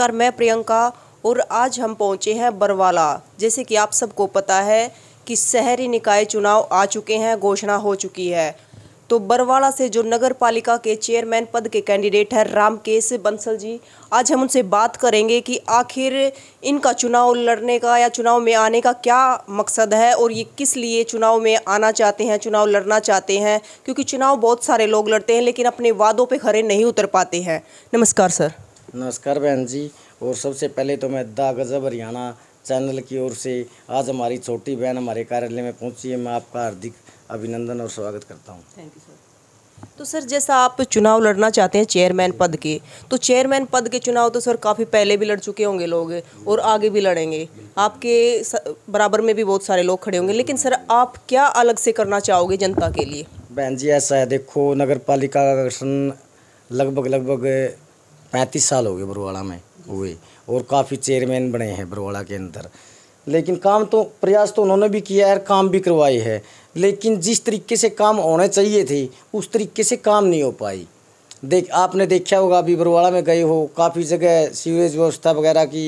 नमस्कार मैं प्रियंका और आज हम पहुंचे हैं बरवाला जैसे कि आप सबको पता है कि शहरी निकाय चुनाव आ चुके हैं घोषणा हो चुकी है तो बरवाला से जो नगर पालिका के चेयरमैन पद के कैंडिडेट हैं रामकेश बंसल जी आज हम उनसे बात करेंगे कि आखिर इनका चुनाव लड़ने का या चुनाव में आने का क्या मकसद है और ये किस लिए चुनाव में आना चाहते हैं चुनाव लड़ना चाहते हैं क्योंकि चुनाव बहुत सारे लोग लड़ते हैं लेकिन अपने वादों पर खड़े नहीं उतर पाते हैं नमस्कार सर नमस्कार बहन जी और सबसे पहले तो मैं दा गज़ब हरियाणा चैनल की ओर से आज हमारी छोटी बहन हमारे कार्यालय में पहुंची है मैं आपका हार्दिक अभिनंदन और स्वागत करता हूं थैंक यू सर तो सर जैसा आप चुनाव लड़ना चाहते हैं चेयरमैन पद के तो चेयरमैन पद के चुनाव तो सर काफ़ी पहले भी लड़ चुके होंगे लोग और आगे भी लड़ेंगे आपके बराबर में भी बहुत सारे लोग खड़े होंगे लेकिन सर आप क्या अलग से करना चाहोगे जनता के लिए बहन जी ऐसा है देखो नगर पालिका का गठन लगभग लगभग पैंतीस साल हो गए बरवाड़ा में हुए और काफ़ी चेयरमैन बने हैं बरवाड़ा के अंदर लेकिन काम तो प्रयास तो उन्होंने भी किया है काम भी करवाए है लेकिन जिस तरीके से काम होने चाहिए थे उस तरीके से काम नहीं हो पाई देख आपने देखा होगा अभी बरवाड़ा में गए हो काफ़ी जगह सीवरेज व्यवस्था वगैरह की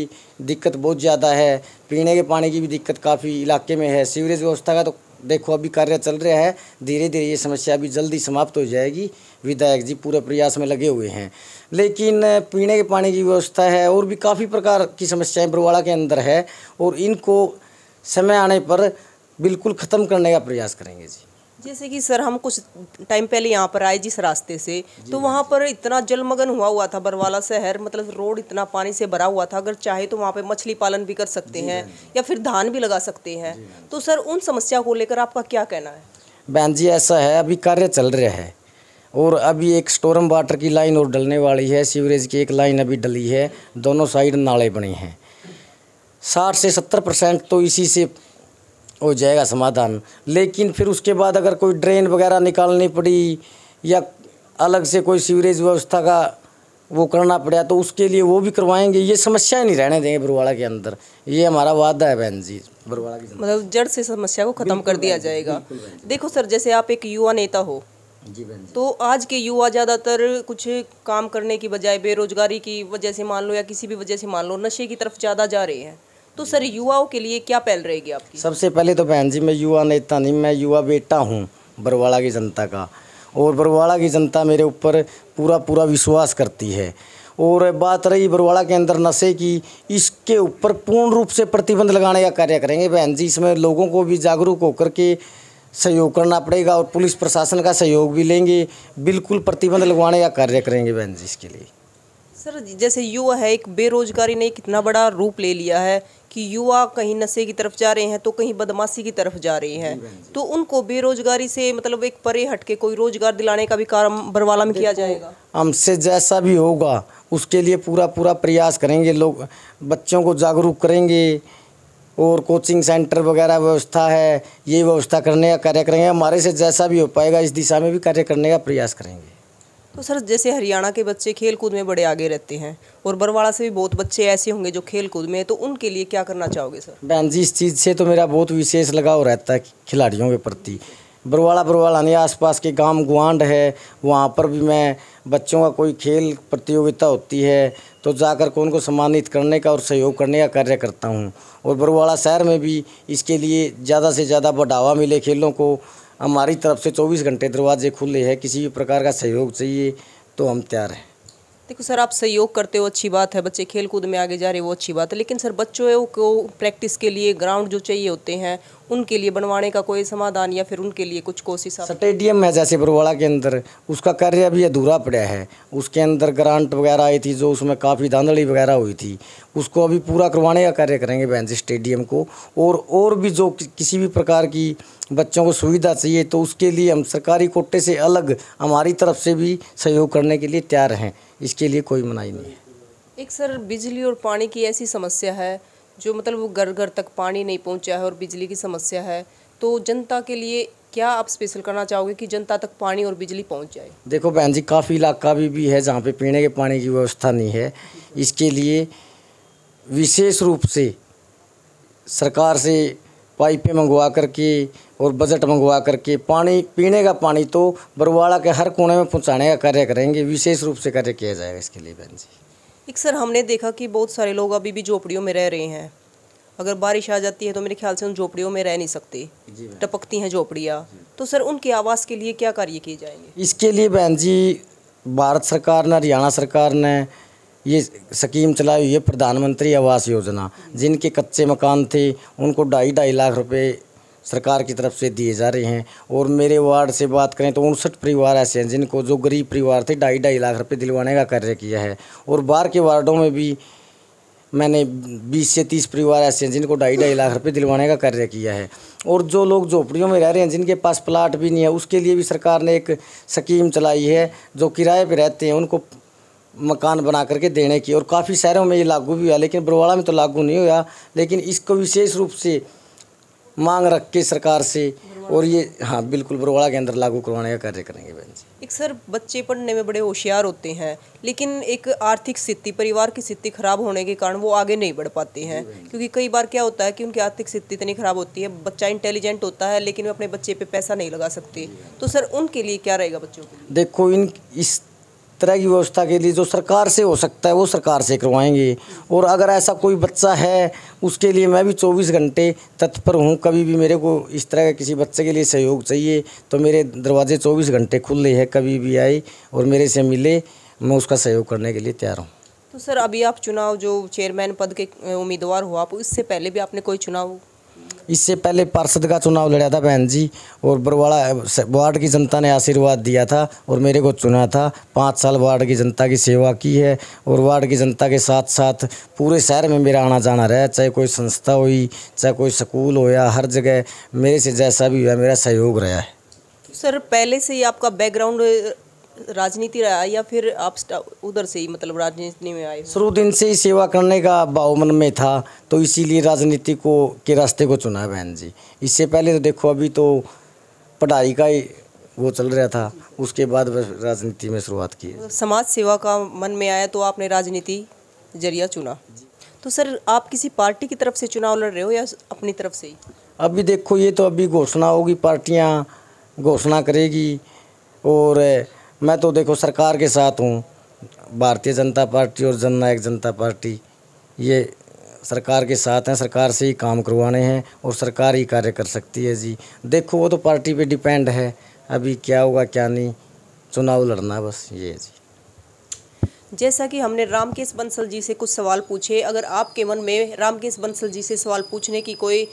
दिक्कत बहुत ज़्यादा है पीने के पानी की भी दिक्कत काफ़ी इलाके में है सीवरेज व्यवस्था का तो देखो अभी कार्य चल रहा है धीरे धीरे ये समस्या अभी जल्दी समाप्त हो जाएगी विधायक जी पूरे प्रयास में लगे हुए हैं लेकिन पीने के पानी की व्यवस्था है और भी काफ़ी प्रकार की समस्याएं बरवाड़ा के अंदर है और इनको समय आने पर बिल्कुल ख़त्म करने का प्रयास करेंगे जी जैसे कि सर हम कुछ टाइम पहले यहाँ पर आए जिस रास्ते से तो हाँ वहाँ पर इतना जलमग्न हुआ हुआ था बरवाला शहर मतलब रोड इतना पानी से भरा हुआ था अगर चाहे तो वहाँ पे मछली पालन भी कर सकते हैं हाँ या फिर धान भी लगा सकते हैं हाँ तो सर उन समस्या को लेकर आपका क्या कहना है बहन जी ऐसा है अभी कार्य चल रहा है और अभी एक स्टोरम वाटर की लाइन और डलने वाली है सीवरेज की एक लाइन अभी डली है दोनों साइड नाले बने हैं साठ से सत्तर परसेंट तो इसी से हो जाएगा समाधान लेकिन फिर उसके बाद अगर कोई ड्रेन वगैरह निकालनी पड़ी या अलग से कोई सीवरेज व्यवस्था का वो करना पड़ा तो उसके लिए वो भी करवाएंगे ये समस्या नहीं रहने देंगे बुरवाड़ा के अंदर ये हमारा वादा है बहन जी बुरवाड़ा की मतलब जड़ से समस्या को ख़त्म कर दिया जाएगा देखो सर जैसे आप एक युवा नेता हो जी बहन तो आज के युवा ज़्यादातर कुछ काम करने की बजाय बेरोजगारी की वजह से मान लो या किसी भी वजह से मान लो नशे की तरफ ज़्यादा जा रहे हैं तो सर युवाओं के लिए क्या पहल रहेगी आपकी सबसे पहले तो बहन जी मैं युवा नेता नहीं मैं युवा बेटा हूँ बरवाड़ा की जनता का और बरवाड़ा की जनता मेरे ऊपर पूरा पूरा विश्वास करती है और बात रही बरवाड़ा के अंदर नशे की इसके ऊपर पूर्ण रूप से प्रतिबंध लगाने का कार्य करेंगे बहन जी इसमें लोगों को भी जागरूक होकर के सहयोग करना पड़ेगा और पुलिस प्रशासन का सहयोग भी लेंगे बिल्कुल प्रतिबंध लगवाने का कार्य करेंगे बहन जी इसके लिए सर जैसे युवा है एक बेरोजगारी ने कितना बड़ा रूप ले लिया है कि युवा कहीं नशे की तरफ जा रहे हैं तो कहीं बदमाशी की तरफ जा रहे हैं तो उनको बेरोजगारी से मतलब एक परे हटके कोई रोजगार दिलाने का भी काम बरवाला में किया जाएगा हमसे जैसा भी होगा उसके लिए पूरा पूरा प्रयास करेंगे लोग बच्चों को जागरूक करेंगे और कोचिंग सेंटर वगैरह व्यवस्था है ये व्यवस्था करने का कार्य करेंगे हमारे से जैसा भी हो पाएगा इस दिशा में भी कार्य करने का प्रयास करेंगे तो सर जैसे हरियाणा के बच्चे खेल कूद में बड़े आगे रहते हैं और बरवाड़ा से भी बहुत बच्चे ऐसे होंगे जो खेल कूद में है तो उनके लिए क्या करना चाहोगे सर बहन जी इस चीज़ से तो मेरा बहुत विशेष लगाव रहता है खिलाड़ियों के प्रति बरवाड़ा बरवाड़ा नहीं आसपास के गांव गुआंड है वहाँ पर भी मैं बच्चों का कोई खेल प्रतियोगिता होती है तो जाकर को उनको सम्मानित करने का और सहयोग करने का कार्य करता हूँ और बरवाड़ा शहर में भी इसके लिए ज़्यादा से ज़्यादा बढ़ावा मिले खेलों को हमारी तरफ से 24 घंटे दरवाजे खुले हैं किसी भी प्रकार का सहयोग चाहिए तो हम तैयार हैं देखो सर आप सहयोग करते हो अच्छी बात है बच्चे खेल कूद में आगे जा रहे हो अच्छी बात है लेकिन सर बच्चों को प्रैक्टिस के लिए ग्राउंड जो चाहिए होते हैं उनके लिए बनवाने का कोई समाधान या फिर उनके लिए कुछ कोशिश स्टेडियम है जैसे बरवाड़ा के अंदर उसका कार्य अभी अधूरा पड़ा है उसके अंदर ग्रांट वगैरह आई थी जो उसमें काफ़ी धांधली वगैरह हुई थी उसको अभी पूरा करवाने का कार्य करेंगे बहन स्टेडियम को और और भी जो किसी भी प्रकार की बच्चों को सुविधा चाहिए तो उसके लिए हम सरकारी कोटे से अलग हमारी तरफ से भी सहयोग करने के लिए तैयार हैं इसके लिए कोई मनाही नहीं है एक सर बिजली और पानी की ऐसी समस्या है जो मतलब वो घर घर तक पानी नहीं पहुंचा है और बिजली की समस्या है तो जनता के लिए क्या आप स्पेशल करना चाहोगे कि जनता तक पानी और बिजली पहुंच जाए देखो बहन जी काफ़ी इलाका भी, भी है जहाँ पे पीने के पानी की व्यवस्था नहीं है इसके लिए विशेष रूप से सरकार से पाइपें मंगवा करके और बजट मंगवा करके पानी पीने का पानी तो बरवाड़ा के हर कोने में पहुँचाने का कार्य करेंगे विशेष रूप से कार्य किया जाएगा इसके लिए बहन जी एक सर हमने देखा कि बहुत सारे लोग अभी भी झोपड़ियों में रह रहे हैं अगर बारिश आ जाती है तो मेरे ख्याल से उन झोपड़ियों में रह नहीं सकते टपकती हैं झोपड़ियाँ तो सर उनके आवास के लिए क्या कार्य किए जाएंगे इसके लिए बहन जी भारत सरकार ने हरियाणा सरकार ने ये स्कीम चलाई हुई है प्रधानमंत्री आवास योजना जिनके कच्चे मकान थे उनको ढाई ढाई लाख रुपए सरकार की तरफ से दिए जा रहे हैं और मेरे वार्ड से बात करें तो उनसठ परिवार ऐसे हैं जिनको जो गरीब परिवार थे ढाई ढाई लाख रुपए दिलवाने का कार्य किया है और बाहर के वार्डों में भी मैंने 20 से 30 परिवार ऐसे हैं जिनको ढाई ढाई लाख रुपए दिलवाने का कार्य किया है और जो लोग झोपड़ियों में रह रहे हैं जिनके पास प्लाट भी नहीं है उसके लिए भी सरकार ने एक स्कीम चलाई है जो किराए पर रहते हैं उनको मकान बना करके देने की और काफ़ी शहरों में ये लागू भी हुआ लेकिन बरवाड़ा में तो लागू नहीं हुआ लेकिन इसको विशेष रूप से मांग रख के सरकार से और ये हाँ बिल्कुल बरवाड़ा के अंदर लागू करवाने का कार्य करेंगे बहन जी एक सर बच्चे पढ़ने में बड़े होशियार होते हैं लेकिन एक आर्थिक स्थिति परिवार की स्थिति खराब होने के कारण वो आगे नहीं बढ़ पाते हैं क्योंकि कई बार क्या होता है कि उनकी आर्थिक स्थिति इतनी खराब होती है बच्चा इंटेलिजेंट होता है लेकिन वो अपने बच्चे पे पैसा नहीं लगा सकते तो सर उनके लिए क्या रहेगा बच्चों को देखो इन इस तरह की व्यवस्था के लिए जो सरकार से हो सकता है वो सरकार से करवाएंगे और अगर ऐसा कोई बच्चा है उसके लिए मैं भी चौबीस घंटे तत्पर हूँ कभी भी मेरे को इस तरह का किसी बच्चे के लिए सहयोग चाहिए तो मेरे दरवाजे चौबीस घंटे खुले हैं कभी भी आए और मेरे से मिले मैं उसका सहयोग करने के लिए तैयार हूँ तो सर अभी आप चुनाव जो चेयरमैन पद के उम्मीदवार हो आप उससे पहले भी आपने कोई चुनाव इससे पहले पार्षद का चुनाव लड़ा था बहन जी और बरवाड़ा वार्ड की जनता ने आशीर्वाद दिया था और मेरे को चुना था पाँच साल वार्ड की जनता की सेवा की है और वार्ड की जनता के साथ साथ पूरे शहर में मेरा आना जाना रहा चाहे कोई संस्था हुई चाहे कोई स्कूल हो या हर जगह मेरे से जैसा भी हुआ मेरा सहयोग रहा है सर पहले से ही आपका बैकग्राउंड राजनीति रहा या फिर आप उधर से ही मतलब राजनीति में आए शुरू दिन से ही सेवा करने का भाव मन में था तो इसीलिए राजनीति को के रास्ते को चुना है बहन जी इससे पहले तो देखो अभी तो पढ़ाई का ही वो चल रहा था उसके बाद राजनीति में शुरुआत की मतलब समाज सेवा का मन में आया तो आपने राजनीति जरिया चुना तो सर आप किसी पार्टी की तरफ से चुनाव लड़ रहे हो या अपनी तरफ से ही अभी देखो ये तो अभी घोषणा होगी पार्टियाँ घोषणा करेगी और मैं तो देखो सरकार के साथ हूँ भारतीय जनता पार्टी और जन नायक जनता पार्टी ये सरकार के साथ हैं सरकार से ही काम करवाने हैं और सरकार ही कार्य कर सकती है जी देखो वो तो पार्टी पे डिपेंड है अभी क्या होगा क्या नहीं चुनाव लड़ना बस ये है जी जैसा कि हमने रामकेश बंसल जी से कुछ सवाल पूछे अगर आपके मन में रामकेश बंसल जी से सवाल पूछने की कोई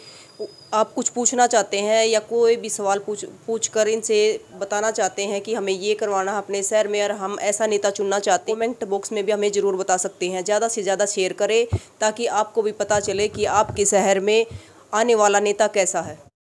आप कुछ पूछना चाहते हैं या कोई भी सवाल पूछ पूछ कर इनसे बताना चाहते हैं कि हमें ये करवाना है अपने शहर में और हम ऐसा नेता चुनना चाहते हैं कमेंट बॉक्स में भी हमें ज़रूर बता सकते हैं ज़्यादा से ज़्यादा शेयर करें ताकि आपको भी पता चले कि आपके शहर में आने वाला नेता कैसा है